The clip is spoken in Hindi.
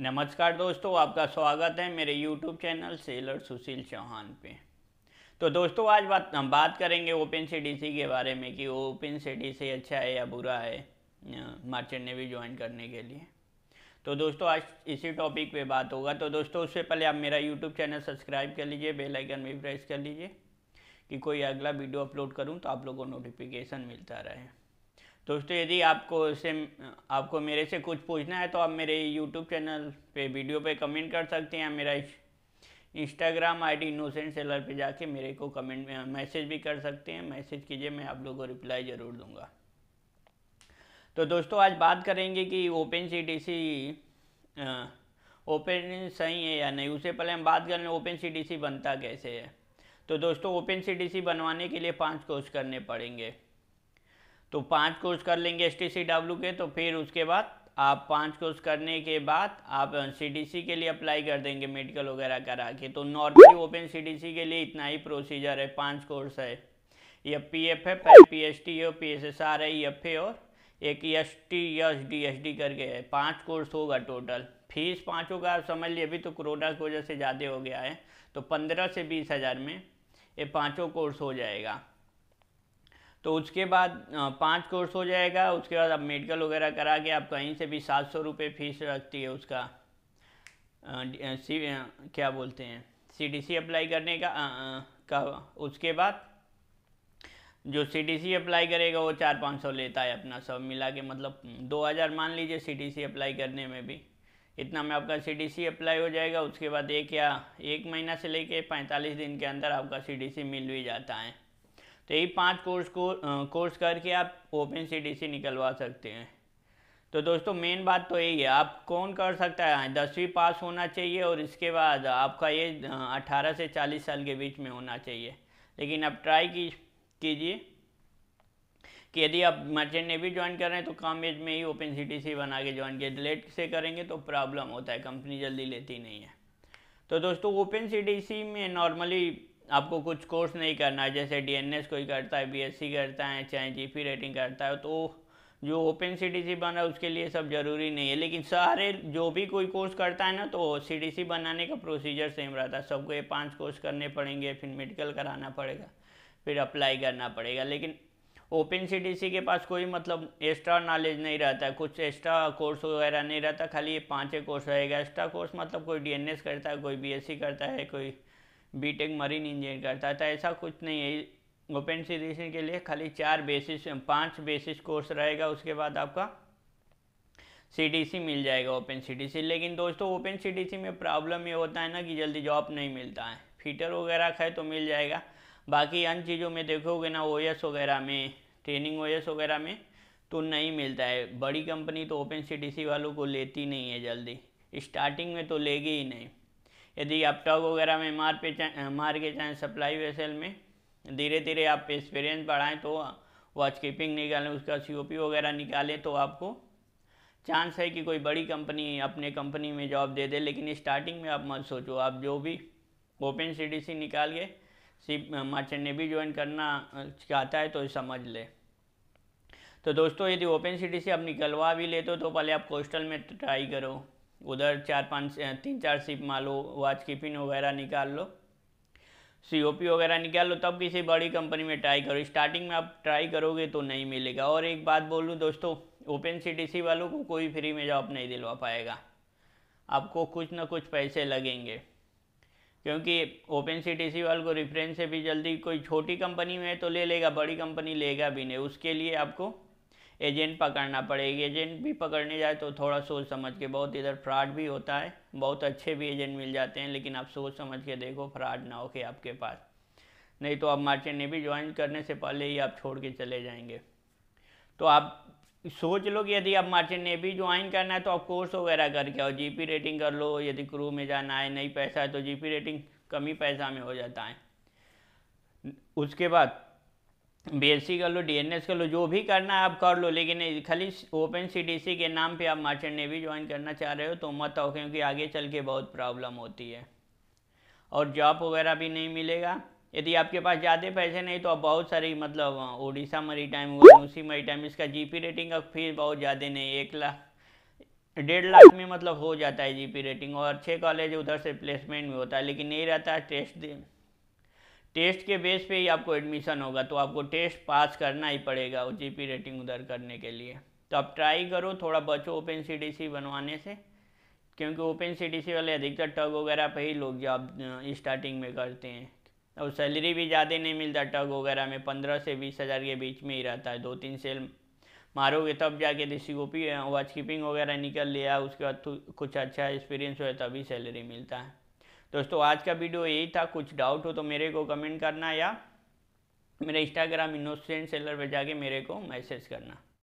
नमस्कार दोस्तों आपका स्वागत है मेरे YouTube channel seller Sushil Chauhan पे तो दोस्तों आज बात हम बात करेंगे ओपन सी डी सी के बारे में कि ओपन सी डी सी अच्छा है या बुरा है मार्चेंट नेवी ज्वाइन करने के लिए तो दोस्तों आज इसी टॉपिक पे बात होगा तो दोस्तों उससे पहले आप मेरा यूट्यूब चैनल सब्सक्राइब कर लीजिए बेलाइकन भी प्रेस कर लीजिए कि कोई अगला वीडियो अपलोड करूँ तो आप लोगों को नोटिफिकेशन मिलता रहे दोस्तों यदि आपको से आपको मेरे से कुछ पूछना है तो आप मेरे यूट्यूब चैनल पे वीडियो पे कमेंट कर सकते हैं मेरा Instagram I D innocent seller पर जाके मेरे को कमेंट में मैसेज भी कर सकते हैं मैसेज कीजिए मैं आप लोगों को रिप्लाई ज़रूर दूंगा तो दोस्तों आज बात करेंगे कि open C D C open सही है या नहीं उससे पहले हम बात कर लें ओपन सी डी सी बनता कैसे है तो दोस्तों ओपन सी डी सी बनवाने के लिए पाँच कोर्स करने पड़ेंगे तो पांच कोर्स कर लेंगे एस टी के तो फिर उसके बाद आप पांच कोर्स करने के बाद आप सीडीसी के लिए अप्लाई कर देंगे मेडिकल वगैरह करा के तो नॉर्मली ओपन सीडीसी के लिए इतना ही प्रोसीजर है पांच कोर्स है ये पी एफ एफ है पी एस टी है पी एस एस आर है ई एफ ए और एक S T S D S D करके है पाँच कोर्स होगा टोटल फीस पाँचों का आप समझ लिए अभी तो कोरोना की वजह से ज़्यादा हो गया है तो पंद्रह से बीस हज़ार में ये पाँचों कोर्स हो जाएगा तो उसके बाद पाँच कोर्स हो जाएगा उसके बाद आप मेडिकल वगैरह करा के आप कहीं से भी सात सौ रुपये फीस रखती है उसका सी क्या बोलते हैं सीडीसी अप्लाई करने का आ, आ, का उसके बाद जो सीडीसी अप्लाई करेगा वो चार पाँच सौ लेता है अपना सब मिला के मतलब दो हज़ार मान लीजिए सीडीसी अप्लाई करने में भी इतना में आपका सीडीसी अप्लाई हो जाएगा उसके बाद एक या एक महीना से लेके पैंतालीस दिन के अंदर आपका सीडीसी मिल भी जाता है तो ये पांच कोर्स को कोर्स करके आप ओपन सी निकलवा सकते हैं तो दोस्तों मेन बात तो यही है आप कौन कर सकता है दसवीं पास होना चाहिए और इसके बाद आपका ये अट्ठारह से चालीस साल के बीच में होना चाहिए लेकिन आप ट्राई कीजिए कि यदि आप मर्चेंट नेवी ज्वाइन कर रहे हैं तो कम एज में ही ओपन सी बना के ज्वाइन किए लेट से करेंगे तो प्रॉब्लम होता है कंपनी जल्दी लेती नहीं है तो दोस्तों ओपन सी में नॉर्मली आपको कुछ कोर्स नहीं करना है जैसे डीएनएस कोई करता है बीएससी करता है चाहे पी रेटिंग करता है तो जो ओपन सीडीसी बना उसके लिए सब जरूरी नहीं है लेकिन सारे जो भी कोई कोर्स करता है ना तो सी बनाने का प्रोसीजर सेम रहता है सबको ये पांच कोर्स करने पड़ेंगे फिर मेडिकल कराना पड़ेगा फिर अप्लाई करना पड़ेगा लेकिन ओपन सी के पास कोई मतलब एक्स्ट्रा नॉलेज नहीं रहता है कुछ एक्स्ट्रा कोर्स वगैरह नहीं रहता खाली ये पाँच कोर्स रहेगा एक्स्ट्रा कोर्स मतलब कोई एस करता है कोई सी करता है कोई बीटेक मरीन इंजीनियर करता था ऐसा कुछ नहीं है ओपन सी के लिए खाली चार बेसिस पांच बेसिस कोर्स रहेगा उसके बाद आपका सीडीसी मिल जाएगा ओपन सीडीसी लेकिन दोस्तों ओपन सीडीसी में प्रॉब्लम ये होता है ना कि जल्दी जॉब नहीं मिलता है फीटर वगैरह का है तो मिल जाएगा बाकी अन्य चीज़ों में देखोगे ना ओ वगैरह में ट्रेनिंग ओ वगैरह में तो नहीं मिलता है बड़ी कंपनी तो ओपन सी वालों को लेती नहीं है जल्दी स्टार्टिंग में तो लेगी ही नहीं यदि आप टॉक वगैरह में मार पे मार के चाहें सप्लाई वेसल में धीरे धीरे आप एक्सपीरियंस बढ़ाएं तो वॉच कीपिंग निकालें उसका सी वगैरह निकालें तो आपको चांस है कि कोई बड़ी कंपनी अपने कंपनी में जॉब दे दे लेकिन स्टार्टिंग में आप मत सोचो आप जो भी ओपन सी निकाल के सी मर्चेंट भी ज्वाइन करना चाहता है तो समझ ले तो दोस्तों यदि ओपन सी आप निकलवा भी लेते हो तो पहले आप कोस्टल में ट्राई करो उधर चार पाँच तीन चार सिप मान लो वॉच कीपिंग वगैरह निकाल लो सी ओ पी वगैरह निकाल लो तब किसी बड़ी कंपनी में ट्राई करो स्टार्टिंग में आप ट्राई करोगे तो नहीं मिलेगा और एक बात बोलूँ दोस्तों ओपन सी टी सी वालों को कोई फ्री में जॉब नहीं दिलवा पाएगा आपको कुछ ना कुछ पैसे लगेंगे क्योंकि ओपन सी टी सी वालों को रेफरेंस से भी जल्दी कोई छोटी कंपनी में है तो ले लेगा बड़ी कंपनी लेगा भी नहीं उसके लिए आपको एजेंट पकड़ना पड़ेगा एजेंट भी पकड़ने जाए तो थोड़ा सोच समझ के बहुत इधर फ्रॉड भी होता है बहुत अच्छे भी एजेंट मिल जाते हैं लेकिन आप सोच समझ के देखो फ्रॉड ना होके आपके पास नहीं तो आप मार्चेंट भी ज्वाइन करने से पहले ही आप छोड़ के चले जाएंगे तो आप सोच लो कि यदि आप मार्चेंट भी ज्वाइन करना है तो आप कोर्स वगैरह करके आओ जी रेटिंग कर लो यदि क्रू में जाना है नहीं पैसा है तो जी रेटिंग कम ही पैसा में हो जाता है उसके बाद बीएससी कर लो डीएनएस कर लो जो भी करना है आप कर लो लेकिन खाली ओपन सीटीसी के नाम पे आप मार्चेंट नेवी ज्वाइन करना चाह रहे हो तो मत आओ क्योंकि आगे चल के बहुत प्रॉब्लम होती है और जॉब वगैरह भी नहीं मिलेगा यदि आपके पास ज़्यादा पैसे नहीं तो आप बहुत सारी मतलब ओडिशा मरी टाइम उसी मरी टाइम इसका जी रेटिंग का फीस बहुत ज़्यादा नहीं एक लाख डेढ़ लाख में मतलब हो जाता है जी रेटिंग और अच्छे कॉलेज उधर से प्लेसमेंट भी होता है लेकिन नहीं रहता टेस्ट टेस्ट के बेस पे ही आपको एडमिशन होगा तो आपको टेस्ट पास करना ही पड़ेगा जी पी रेटिंग उधर करने के लिए तो आप ट्राई करो थोड़ा बचो ओपन सी डी सी बनवाने से क्योंकि ओपन सी डी सी वाले अधिकतर टग वगैरह पे ही लोग जॉब स्टार्टिंग में करते हैं और सैलरी भी ज़्यादा नहीं मिलता टग वगैरह में पंद्रह से बीस हज़ार के बीच में ही रहता है दो तीन सेल मारोगे तब जाके देसी गोपी वॉच कीपिंग वगैरह निकल लिया उसके बाद तो कुछ अच्छा एक्सपीरियंस हो तभी सैलरी मिलता है दोस्तों आज का वीडियो यही था कुछ डाउट हो तो मेरे को कमेंट करना या मेरे इंस्टाग्राम इनोसेंट सेलर पर जाके मेरे को मैसेज करना